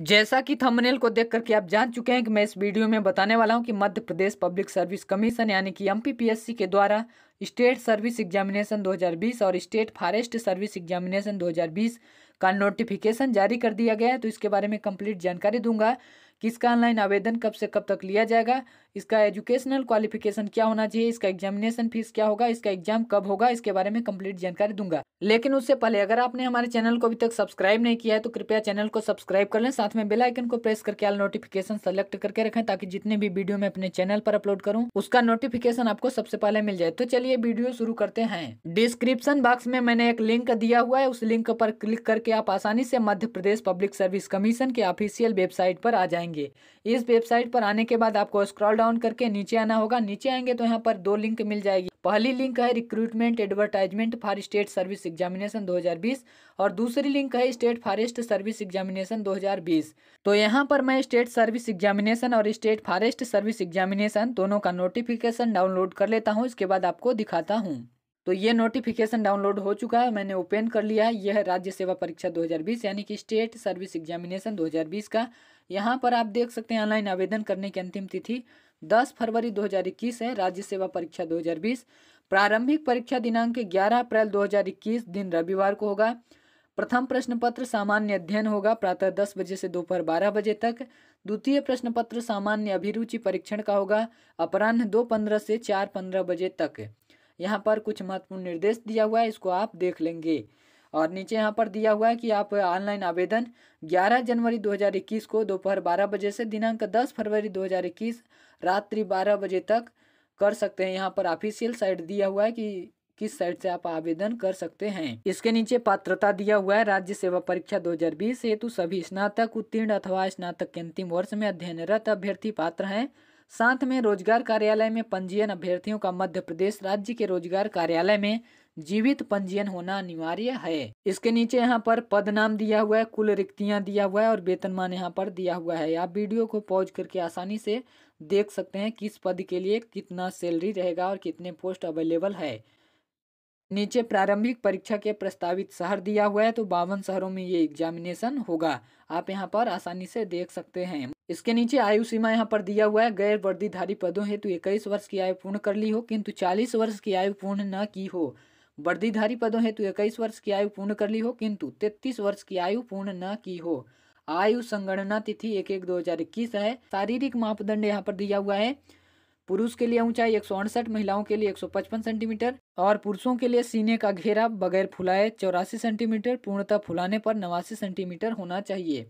जैसा कि थंबनेल को देख करके आप जान चुके हैं कि मैं इस वीडियो में बताने वाला हूं कि Madhya Pradesh public service commission यानी कि एमपीपीएससी के द्वारा स्टेट सर्विस एग्जामिनेशन 2020 और स्टेट फॉरेस्ट सर्विस एग्जामिनेशन 2020 का नोटिफिकेशन जारी कर दिया गया है तो इसके बारे में कंप्लीट जानकारी दूंगा किसका ऑनलाइन आवेदन कब से कब तक लिया जाएगा इसका एजुकेशनल क्वालिफिकेशन क्या होना चाहिए इसका एग्जामिनेशन फीस क्या होगा इसका एग्जाम कब होगा इसके बारे में कंप्लीट जानकारी दूंगा लेकिन उससे पहले अगर आपने हमारे चैनल को अभी तक सब्सक्राइब नहीं किया है तो कृपया चैनल को सब्सक्राइब कर लें साथ में बेल आइकन को प्रेस करके ऑल नोटिफिकेशन सेलेक्ट करके रखें ताकि जितने भी वीडियो मैं अपने चैनल पर अपलोड करूं उसका नोटिफिकेशन आपको सबसे पहले मिल जाए तो चलिए वीडियो शुरू करते हैं डिस्क्रिप्शन बॉक्स में मैंने एक लिंक दिया हुआ है उस लिंक पर क्लिक करके आप आसानी से Madhya Pradesh public service commission के ऑफिशियल वेबसाइट पर आ जाएंगे जाएंगे इस वेबसाइट पर आने के बाद आपको स्क्रॉल डाउन करके नीचे आना होगा नीचे आएंगे तो यहाँ पर दो लिंक मिल जाएगी पहली लिंक है recruitment advertisement for state service examination 2020 और दूसरी लिंक है स्टेट फॉरेस्ट सर्विस एग्जामिनेशन 2020 तो यहाँ पर मैं स्टेट सर्विस एग्जामिनेशन और स्टेट फॉरेस्ट सर्विस एग्जामिनेशन दोनों का नोटिफिकेशन डाउनलोड कर लेता हूँ इसके बाद आपको दिखाता हूँ तो ये नोटिफिकेशन डाउनलोड हो चुका है मैंने ओपन कर लिया है यह है राज्य सेवा परीक्षा 2020 यानी कि स्टेट सर्विस एग्जामिनेशन 2020 का यहाँ पर आप देख सकते हैं ऑनलाइन आवेदन करने की अंतिम तिथि 10 फरवरी 2021 है राज्य सेवा परीक्षा 2020 प्रारंभिक परीक्षा दिनांक 11 अप्रैल 2021 दिन रविवार को होगा प्रथम प्रश्न पत्र सामान्य अध्ययन होगा प्रातः दस बजे से दोपहर बारह बजे तक द्वितीय प्रश्न पत्र सामान्य अभिरुचि परीक्षण का होगा अपराह्न दो पंद्रह से चार पंद्रह बजे तक यहाँ पर कुछ महत्वपूर्ण निर्देश दिया हुआ है इसको आप देख लेंगे और नीचे यहाँ पर दिया हुआ है कि आप ऑनलाइन आवेदन 11 जनवरी 2021 को दोपहर 12 बजे से दिनांक 10 फरवरी 2021 रात्रि 12 बजे तक कर सकते हैं यहाँ पर ऑफिशियल साइट दिया हुआ है कि किस साइट से आप आवेदन कर सकते हैं इसके नीचे पात्रता दिया हुआ है राज्य सेवा परीक्षा 2020 हेतु सभी स्नातक उत्तीर्ण अथवा स्नातक के अंतिम वर्ष में अध्ययनरत अभ्यर्थी पात्र हैं साथ में रोजगार कार्यालय में पंजीयन अभ्यर्थियों का मध्य प्रदेश राज्य के रोजगार कार्यालय में जीवित पंजीयन होना अनिवार्य है इसके नीचे यहाँ पर पद नाम दिया हुआ है कुल रिक्तियाँ दिया हुआ है और वेतनमान यहाँ पर दिया हुआ है आप वीडियो को पॉज करके आसानी से देख सकते हैं किस पद के लिए कितना सैलरी रहेगा और कितने पोस्ट अवेलेबल है नीचे प्रारंभिक परीक्षा के प्रस्तावित शहर दिया हुआ है तो बावन शहरों में ये एग्जामिनेशन होगा आप यहाँ पर आसानी से देख सकते हैं इसके नीचे आयु सीमा यहाँ पर दिया हुआ है गैर वर्दीधारी पदों हेतु इक्कीस वर्ष की आयु पूर्ण कर ली हो किंतु चालीस वर्ष की आयु पूर्ण न की हो वर्दीधारी पदों हेतु इक्कीस वर्ष की आयु पूर्ण कर ली हो किंतु तैतीस वर्ष की आयु पूर्ण न की हो आयु संगणना तिथि एक एक दो हजार इक्कीस है शारीरिक मापदंड यहाँ पर दिया हुआ है पुरुष के लिए ऊंचाई एक महिलाओं के लिए 155 सेंटीमीटर और पुरुषों के लिए सीने का घेरा बगैर फुलाए चौरासी सेंटीमीटर पूर्णतः फुलाने पर नवासी सेंटीमीटर होना चाहिए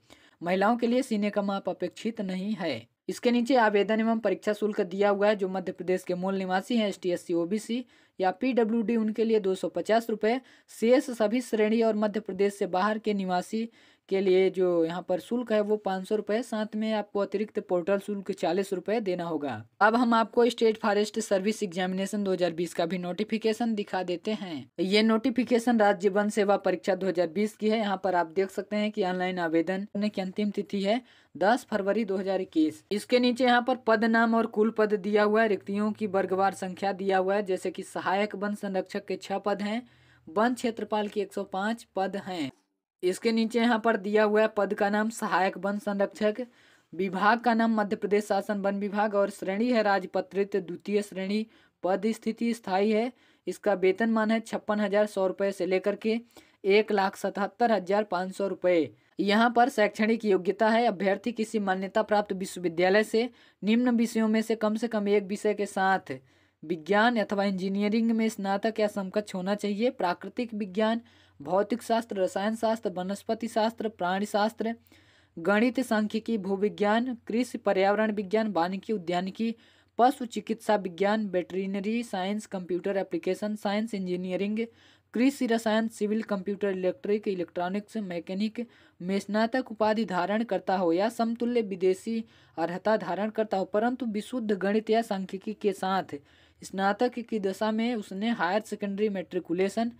महिलाओं के लिए सीने का माप अपेक्षित नहीं है इसके नीचे आवेदन एवं परीक्षा शुल्क दिया हुआ है जो मध्य प्रदेश के मूल निवासी हैं एस टी एस सी या पीडब्ल्यूडी उनके लिए दो सौ पचास रुपये शेष सभी श्रेणी और मध्य प्रदेश से बाहर के निवासी के लिए जो यहाँ पर शुल्क है वो पाँच सौ रुपये साथ में आपको अतिरिक्त पोर्टल शुल्क चालीस रुपये देना होगा अब हम आपको स्टेट फॉरेस्ट सर्विस एग्जामिनेशन 2020 का भी नोटिफिकेशन दिखा देते हैं ये नोटिफिकेशन राज्य वन सेवा परीक्षा 2020 की है यहाँ पर आप देख सकते हैं कि ऑनलाइन आवेदन की अंतिम तिथि है दस फरवरी 2021 इसके नीचे यहाँ पर पद नाम और कुल पद दिया हुआ है रिक्तियों की वर्गवार संख्या दिया हुआ है जैसे की सहा सहायक वन संरक्षक के छह पद हैं वन क्षेत्रपाल के 105 पद हैं इसके नीचे यहाँ पर दिया हुआ है पद का नाम सहायक वन संरक्षक विभाग का नाम मध्य प्रदेश शासन वन विभाग और श्रेणी है राजपत्रित द्वितीय श्रेणी पद स्थिति स्थायी है इसका वेतन मान है छप्पन हजार सौ रुपये से लेकर के एक लाख सतहत्तर हजार पाँच सौ रुपये यहाँ पर शैक्षणिक योग्यता है अभ्यर्थी किसी मान्यता प्राप्त विश्वविद्यालय से निम्न विषयों में से कम से कम एक विषय के साथ विज्ञान अथवा इंजीनियरिंग में स्नातक या समकक्ष होना चाहिए प्राकृतिक विज्ञान भौतिक शास्त्र रसायन शास्त्र वनस्पति शास्त्र प्राणी शास्त्र गणित सांख्यिकी भूविज्ञान कृषि पर्यावरण विज्ञान वानिकी उद्यानिकी पशु चिकित्सा विज्ञान veterinary science computer application science engineering कृषि रसायन civil computer electric electronics mechanic में स्नातक उपाधि धारण करता हो या समतुल्य विदेशी अर्हता धारण करता हो परंतु विशुद्ध गणित या सांख्यिकी के साथ स्नातक की दशा में उसने हायर सेकेंडरी मेट्रिकुलेशन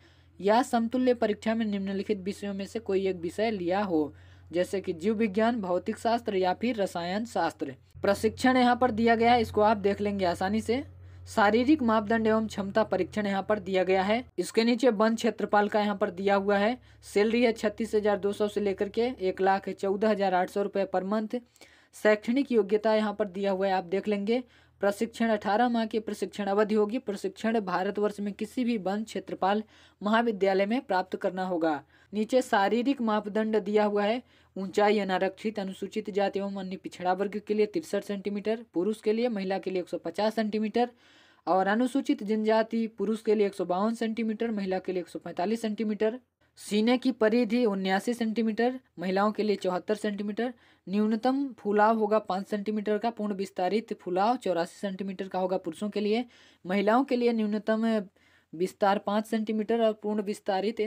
या समतुल्य परीक्षा में निम्नलिखित विषयों में से कोई एक विषय लिया हो जैसे कि जीव विज्ञान भौतिक शास्त्र या फिर रसायन शास्त्र प्रशिक्षण यहाँ पर दिया गया है इसको आप देख लेंगे आसानी से शारीरिक मापदंड एवं क्षमता परीक्षण यहाँ पर दिया गया है इसके नीचे वन क्षेत्रपाल का यहाँ पर दिया हुआ है सैलरी है छत्तीस हजार दो सौ से लेकर के एक लाख चौदह हजार आठ सौ रुपये पर मंथ शैक्षणिक योग्यता यहाँ पर दिया हुआ है आप देख लेंगे प्रशिक्षण 18 माह की प्रशिक्षण अवधि होगी प्रशिक्षण भारतवर्ष में किसी भी वन क्षेत्रपाल महाविद्यालय में प्राप्त करना होगा नीचे शारीरिक मापदंड दिया हुआ है ऊंचाई अनारक्षित अनुसूचित जाति एवं अन्य पिछड़ा वर्ग के लिए तिरसठ सेंटीमीटर पुरुष के लिए महिला के लिए एक सेंटीमीटर और अनुसूचित जनजाति पुरुष के लिए एक सेंटीमीटर महिला के लिए एक सेंटीमीटर सीने की परिधि उन्यासी सेंटीमीटर महिलाओं के लिए चौहत्तर सेंटीमीटर न्यूनतम फुलाव होगा पाँच सेंटीमीटर का पूर्ण विस्तारित फुलाव चौरासी सेंटीमीटर का होगा पुरुषों के लिए महिलाओं के लिए न्यूनतम विस्तार पाँच सेंटीमीटर और पूर्ण विस्तारित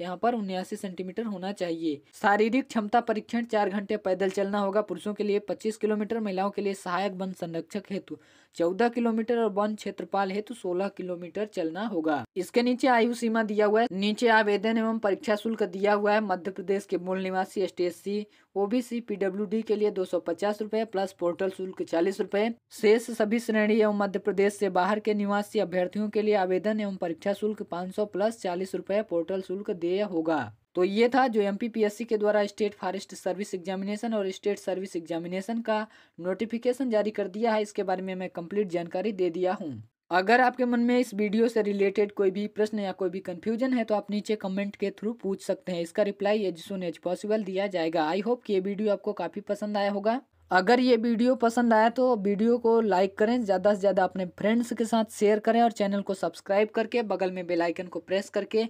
यहाँ पर उन्यासी सेंटीमीटर होना चाहिए शारीरिक क्षमता परीक्षण चार घंटे पैदल चलना होगा पुरुषों के लिए पच्चीस किलोमीटर महिलाओं के लिए सहायक वन संरक्षक हेतु चौदह किलोमीटर और वन क्षेत्रपाल हेतु सोलह किलोमीटर चलना होगा इसके नीचे आयु सीमा दिया हुआ है नीचे आवेदन एवं परीक्षा शुल्क दिया हुआ है मध्य प्रदेश के मूल निवासी S T C OBC PW के लिए दो सौ पचास रूपए प्लस पोर्टल शुल्क चालीस रूपए शेष सभी श्रेणी एवं मध्य प्रदेश से बाहर के निवासी अभ्यर्थियों के लिए आवेदन एवं परीक्षा शुल्क पाँच सौ प्लस चालीस रूपए पोर्टल शुल्क देय होगा तो ये था जो एम के द्वारा स्टेट फॉरेस्ट सर्विस एग्जामिनेशन और स्टेट सर्विस एग्जामिनेशन का नोटिफिकेशन जारी कर दिया है इसके बारे में मैं कंप्लीट जानकारी दे दिया हूँ अगर आपके मन में इस वीडियो से रिलेटेड कोई भी प्रश्न या कोई भी कंफ्यूजन है तो आप नीचे कमेंट के थ्रू पूछ सकते हैं इसका reply as soon as possible दिया जाएगा आई होप कि ये वीडियो आपको काफ़ी पसंद आया होगा अगर ये वीडियो पसंद आया तो वीडियो को लाइक करें ज़्यादा से ज़्यादा अपने फ्रेंड्स के साथ शेयर करें और चैनल को सब्सक्राइब करके बगल में बेल आइकन को प्रेस करके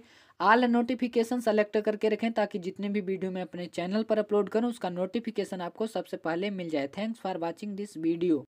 आल नोटिफिकेशन सेलेक्ट करके रखें ताकि जितने भी वीडियो मैं अपने चैनल पर अपलोड करूं उसका नोटिफिकेशन आपको सबसे पहले मिल जाए thanks for watching this video